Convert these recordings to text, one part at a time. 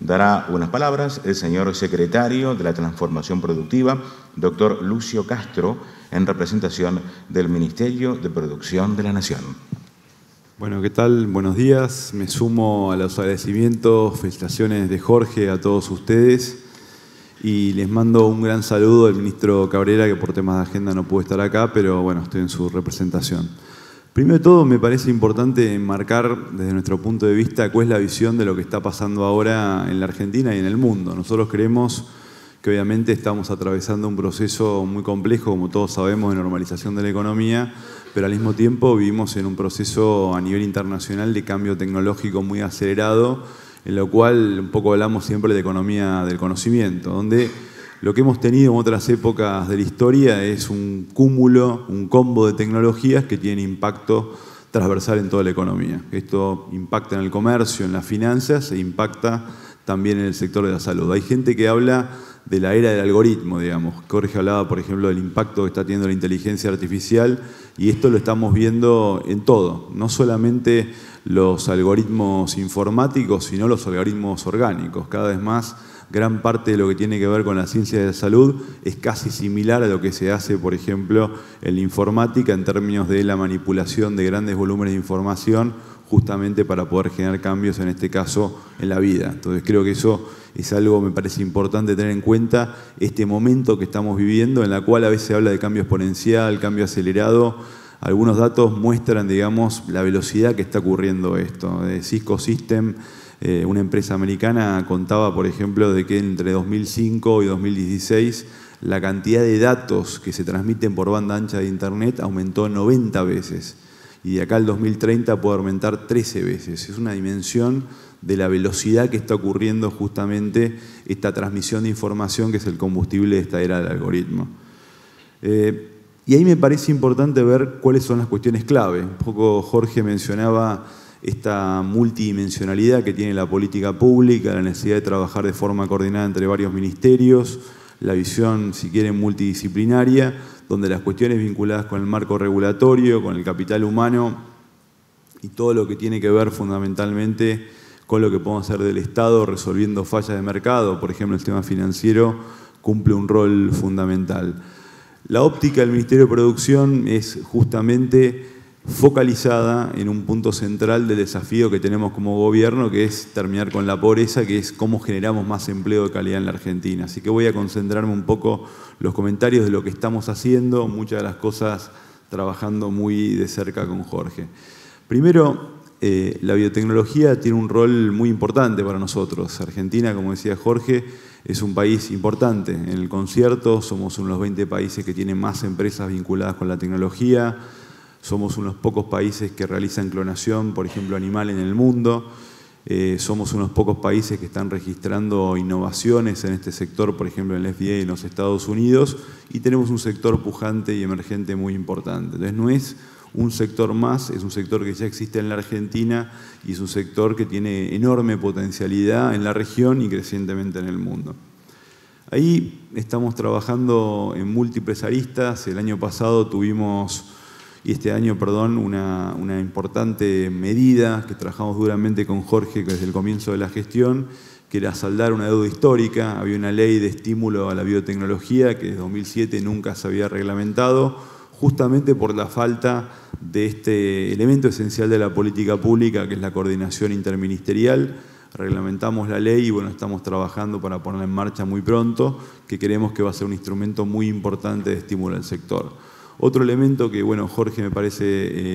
dará unas palabras el señor secretario de la Transformación Productiva, doctor Lucio Castro, en representación del Ministerio de Producción de la Nación. Bueno, ¿qué tal? Buenos días. Me sumo a los agradecimientos, felicitaciones de Jorge a todos ustedes y les mando un gran saludo al ministro Cabrera, que por temas de agenda no pudo estar acá, pero bueno, estoy en su representación. Primero de todo, me parece importante enmarcar desde nuestro punto de vista cuál es la visión de lo que está pasando ahora en la Argentina y en el mundo. Nosotros creemos que obviamente estamos atravesando un proceso muy complejo, como todos sabemos, de normalización de la economía, pero al mismo tiempo vivimos en un proceso a nivel internacional de cambio tecnológico muy acelerado, en lo cual un poco hablamos siempre de economía del conocimiento, donde lo que hemos tenido en otras épocas de la historia es un cúmulo, un combo de tecnologías que tienen impacto transversal en toda la economía. Esto impacta en el comercio, en las finanzas e impacta también en el sector de la salud. Hay gente que habla de la era del algoritmo, digamos. Jorge hablaba, por ejemplo, del impacto que está teniendo la inteligencia artificial y esto lo estamos viendo en todo, no solamente los algoritmos informáticos, sino los algoritmos orgánicos. Cada vez más gran parte de lo que tiene que ver con la ciencia de la salud es casi similar a lo que se hace, por ejemplo, en la informática en términos de la manipulación de grandes volúmenes de información justamente para poder generar cambios, en este caso, en la vida. Entonces creo que eso es algo, me parece importante tener en cuenta, este momento que estamos viviendo, en la cual a veces se habla de cambio exponencial, cambio acelerado. Algunos datos muestran, digamos, la velocidad que está ocurriendo esto. De eh, Cisco System eh, una empresa americana contaba, por ejemplo, de que entre 2005 y 2016 la cantidad de datos que se transmiten por banda ancha de Internet aumentó 90 veces y de acá al 2030 puede aumentar 13 veces. Es una dimensión de la velocidad que está ocurriendo justamente esta transmisión de información que es el combustible de esta era del algoritmo. Eh, y ahí me parece importante ver cuáles son las cuestiones clave. Un poco Jorge mencionaba esta multidimensionalidad que tiene la política pública, la necesidad de trabajar de forma coordinada entre varios ministerios, la visión, si quieren, multidisciplinaria, donde las cuestiones vinculadas con el marco regulatorio, con el capital humano y todo lo que tiene que ver fundamentalmente con lo que podemos hacer del Estado resolviendo fallas de mercado, por ejemplo, el tema financiero, cumple un rol fundamental. La óptica del Ministerio de Producción es justamente focalizada en un punto central del desafío que tenemos como gobierno, que es terminar con la pobreza, que es cómo generamos más empleo de calidad en la Argentina. Así que voy a concentrarme un poco los comentarios de lo que estamos haciendo, muchas de las cosas trabajando muy de cerca con Jorge. Primero, eh, la biotecnología tiene un rol muy importante para nosotros. Argentina, como decía Jorge, es un país importante. En el concierto somos uno de los 20 países que tienen más empresas vinculadas con la tecnología. Somos unos pocos países que realizan clonación, por ejemplo, animal en el mundo. Eh, somos unos pocos países que están registrando innovaciones en este sector, por ejemplo, en el FDA en los Estados Unidos. Y tenemos un sector pujante y emergente muy importante. Entonces, no es un sector más, es un sector que ya existe en la Argentina y es un sector que tiene enorme potencialidad en la región y crecientemente en el mundo. Ahí estamos trabajando en múltiples aristas. El año pasado tuvimos y este año, perdón, una, importante medida que trabajamos duramente con Jorge desde el comienzo de la gestión, que era saldar una deuda histórica. Había una ley de estímulo a la biotecnología que desde 2007 nunca se había reglamentado, justamente por la falta de este elemento esencial de la política pública, que es la coordinación interministerial. Reglamentamos la ley y bueno, estamos trabajando para ponerla en marcha muy pronto, que creemos que va a ser un instrumento muy importante de estímulo al sector. Otro elemento que, bueno, Jorge me parece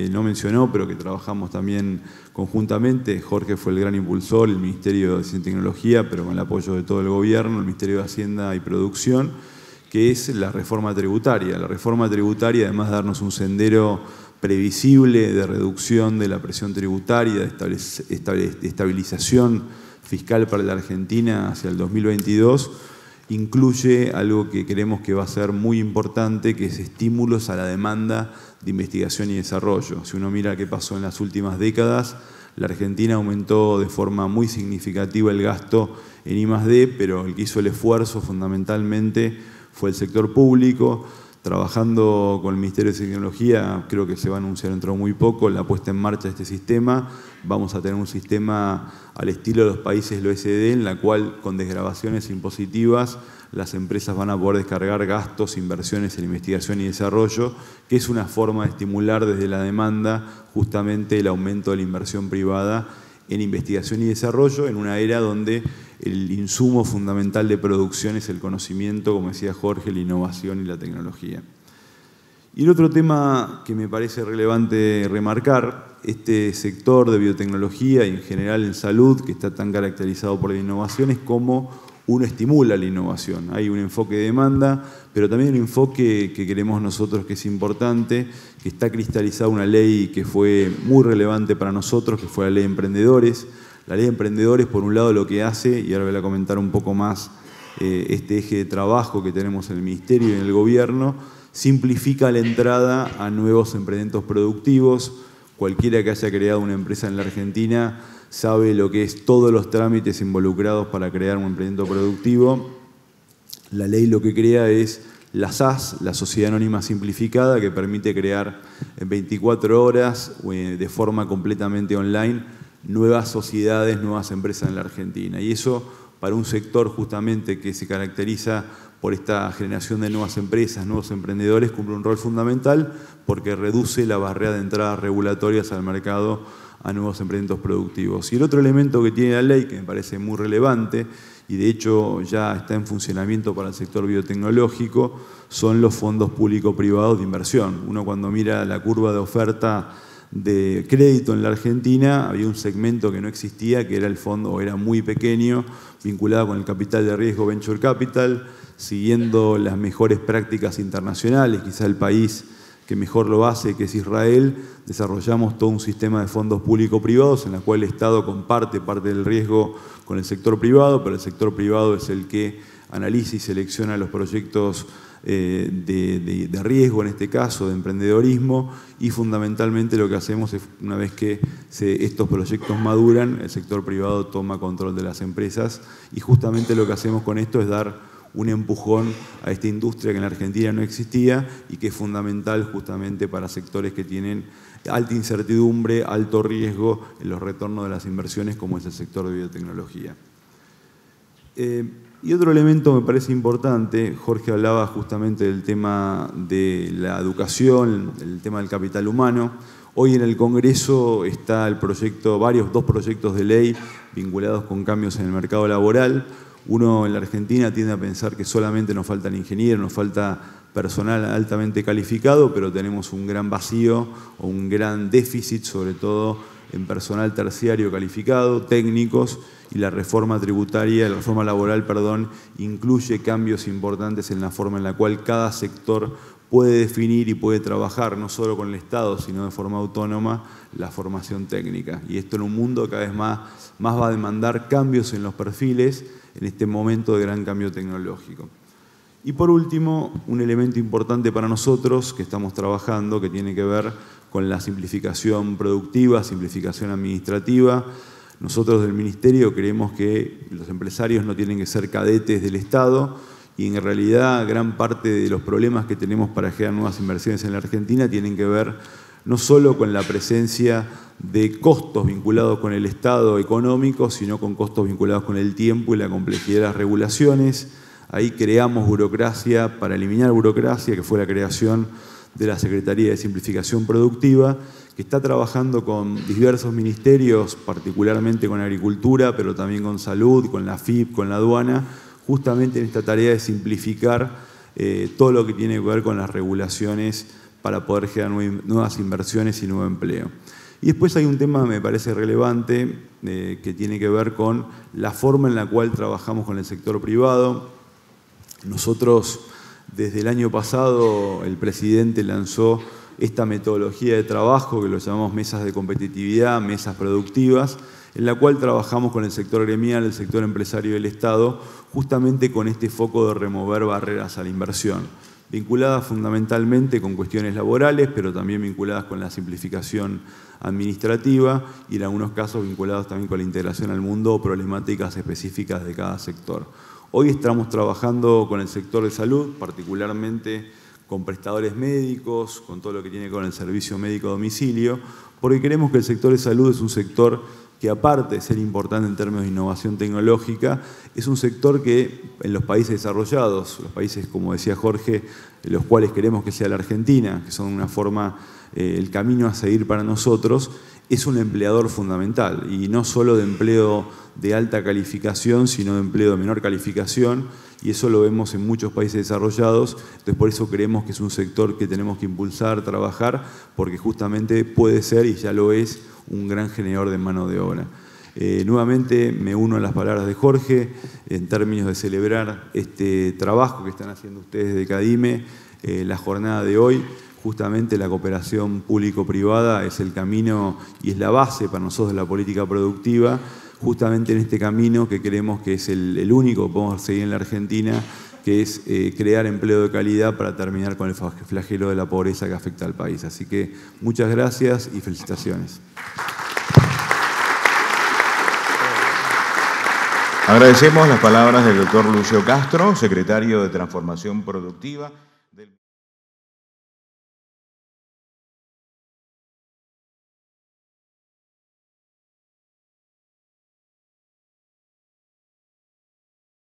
eh, no mencionó, pero que trabajamos también conjuntamente, Jorge fue el gran impulsor, el Ministerio de Ciencia y Tecnología, pero con el apoyo de todo el gobierno, el Ministerio de Hacienda y Producción, que es la reforma tributaria. La reforma tributaria, además de darnos un sendero previsible de reducción de la presión tributaria, de estabilización fiscal para la Argentina hacia el 2022, incluye algo que creemos que va a ser muy importante, que es estímulos a la demanda de investigación y desarrollo. Si uno mira qué pasó en las últimas décadas, la Argentina aumentó de forma muy significativa el gasto en I+.D., pero el que hizo el esfuerzo fundamentalmente fue el sector público trabajando con el Ministerio de Tecnología, creo que se va a anunciar dentro de muy poco la puesta en marcha de este sistema. Vamos a tener un sistema al estilo de los países del en la cual con desgrabaciones impositivas las empresas van a poder descargar gastos, inversiones en investigación y desarrollo, que es una forma de estimular desde la demanda justamente el aumento de la inversión privada en investigación y desarrollo en una era donde el insumo fundamental de producción es el conocimiento, como decía Jorge, la innovación y la tecnología. Y el otro tema que me parece relevante remarcar, este sector de biotecnología y en general en salud, que está tan caracterizado por la innovación, es cómo uno estimula la innovación. Hay un enfoque de demanda, pero también un enfoque que queremos nosotros que es importante, que está cristalizada una ley que fue muy relevante para nosotros, que fue la ley de emprendedores, la ley de emprendedores, por un lado, lo que hace, y ahora voy a comentar un poco más eh, este eje de trabajo que tenemos en el Ministerio y en el Gobierno, simplifica la entrada a nuevos emprendimientos productivos. Cualquiera que haya creado una empresa en la Argentina sabe lo que es todos los trámites involucrados para crear un emprendimiento productivo. La ley lo que crea es la SAS, la Sociedad Anónima Simplificada, que permite crear en 24 horas eh, de forma completamente online nuevas sociedades, nuevas empresas en la Argentina. Y eso para un sector justamente que se caracteriza por esta generación de nuevas empresas, nuevos emprendedores, cumple un rol fundamental porque reduce la barrera de entradas regulatorias al mercado a nuevos emprendimientos productivos. Y el otro elemento que tiene la ley, que me parece muy relevante, y de hecho ya está en funcionamiento para el sector biotecnológico, son los fondos público-privados de inversión. Uno cuando mira la curva de oferta de crédito en la Argentina había un segmento que no existía, que era el fondo, era muy pequeño, vinculado con el capital de riesgo Venture Capital, siguiendo las mejores prácticas internacionales, quizá el país que mejor lo hace, que es Israel, desarrollamos todo un sistema de fondos público-privados en la cual el Estado comparte parte del riesgo con el sector privado, pero el sector privado es el que analiza y selecciona los proyectos eh, de, riesgo, en este caso, de emprendedorismo, y fundamentalmente lo que hacemos es, una vez que estos proyectos maduran, el sector privado toma control de las empresas, y justamente lo que hacemos con esto es dar un empujón a esta industria que en la Argentina no existía y que es fundamental justamente para sectores que tienen alta incertidumbre, alto riesgo en los retornos de las inversiones, como es el sector de biotecnología. Eh, y otro elemento me parece importante, Jorge hablaba justamente del tema de la educación, el tema del capital humano. Hoy en el Congreso está el proyecto, varios, dos proyectos de ley vinculados con cambios en el mercado laboral. Uno en la Argentina tiende a pensar que solamente nos faltan ingenieros, nos falta personal altamente calificado, pero tenemos un gran vacío o un gran déficit, sobre todo en personal terciario calificado, técnicos, y la reforma tributaria, la reforma laboral, perdón, incluye cambios importantes en la forma en la cual cada sector puede definir y puede trabajar, no solo con el Estado, sino de forma autónoma, la formación técnica. Y esto en un mundo cada vez más, más va a demandar cambios en los perfiles en este momento de gran cambio tecnológico. Y por último, un elemento importante para nosotros que estamos trabajando, que tiene que ver con la simplificación productiva, simplificación administrativa, nosotros del Ministerio creemos que los empresarios no tienen que ser cadetes del Estado y en realidad gran parte de los problemas que tenemos para generar nuevas inversiones en la Argentina tienen que ver no solo con la presencia de costos vinculados con el Estado económico, sino con costos vinculados con el tiempo y la complejidad de las regulaciones. Ahí creamos burocracia para eliminar burocracia, que fue la creación de la Secretaría de Simplificación Productiva, que está trabajando con diversos ministerios, particularmente con agricultura, pero también con salud, con la FIP, con la aduana, justamente en esta tarea de simplificar eh, todo lo que tiene que ver con las regulaciones para poder generar nuevas inversiones y nuevo empleo. Y después hay un tema que me parece relevante eh, que tiene que ver con la forma en la cual trabajamos con el sector privado. Nosotros, desde el año pasado, el presidente lanzó esta metodología de trabajo que lo llamamos mesas de competitividad, mesas productivas, en la cual trabajamos con el sector gremial, el sector empresario y el Estado, justamente con este foco de remover barreras a la inversión, vinculadas fundamentalmente con cuestiones laborales, pero también vinculadas con la simplificación administrativa y en algunos casos vinculadas también con la integración al mundo o problemáticas específicas de cada sector. Hoy estamos trabajando con el sector de salud, particularmente con prestadores médicos, con todo lo que tiene con el servicio médico a domicilio, porque creemos que el sector de salud es un sector que aparte de ser importante en términos de innovación tecnológica, es un sector que en los países desarrollados, los países como decía Jorge, los cuales queremos que sea la Argentina, que son una forma, eh, el camino a seguir para nosotros, es un empleador fundamental y no solo de empleo de alta calificación, sino de empleo de menor calificación, y eso lo vemos en muchos países desarrollados, entonces por eso creemos que es un sector que tenemos que impulsar, trabajar, porque justamente puede ser, y ya lo es, un gran generador de mano de obra. Eh, nuevamente me uno a las palabras de Jorge en términos de celebrar este trabajo que están haciendo ustedes de Cadime, eh, la jornada de hoy. Justamente la cooperación público-privada es el camino y es la base para nosotros de la política productiva justamente en este camino que creemos que es el, único que podemos seguir en la Argentina, que es eh, crear empleo de calidad para terminar con el flagelo de la pobreza que afecta al país. Así que muchas gracias y felicitaciones. Agradecemos las palabras del doctor Lucio Castro, secretario de Transformación Productiva.